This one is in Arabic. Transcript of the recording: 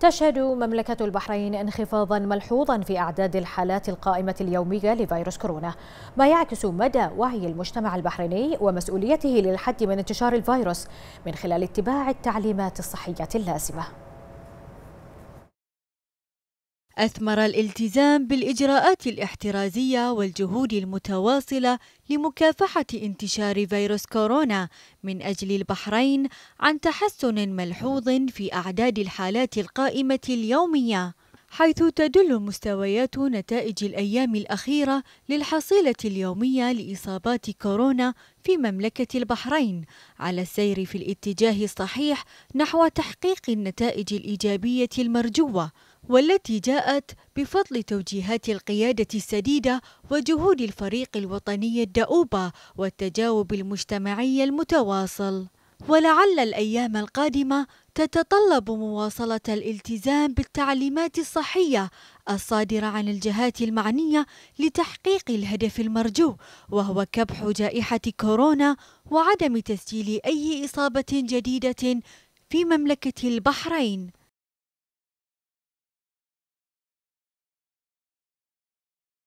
تشهد مملكة البحرين انخفاضا ملحوظا في أعداد الحالات القائمة اليومية لفيروس كورونا ما يعكس مدى وعي المجتمع البحريني ومسؤوليته للحد من انتشار الفيروس من خلال اتباع التعليمات الصحية اللازمة أثمر الالتزام بالإجراءات الاحترازية والجهود المتواصلة لمكافحة انتشار فيروس كورونا من أجل البحرين عن تحسن ملحوظ في أعداد الحالات القائمة اليومية حيث تدل مستويات نتائج الأيام الأخيرة للحصيلة اليومية لإصابات كورونا في مملكة البحرين على السير في الاتجاه الصحيح نحو تحقيق النتائج الإيجابية المرجوة والتي جاءت بفضل توجيهات القيادة السديدة وجهود الفريق الوطني الدؤوبة والتجاوب المجتمعي المتواصل ولعل الأيام القادمة تتطلب مواصلة الالتزام بالتعليمات الصحية الصادرة عن الجهات المعنية لتحقيق الهدف المرجو وهو كبح جائحة كورونا وعدم تسجيل أي إصابة جديدة في مملكة البحرين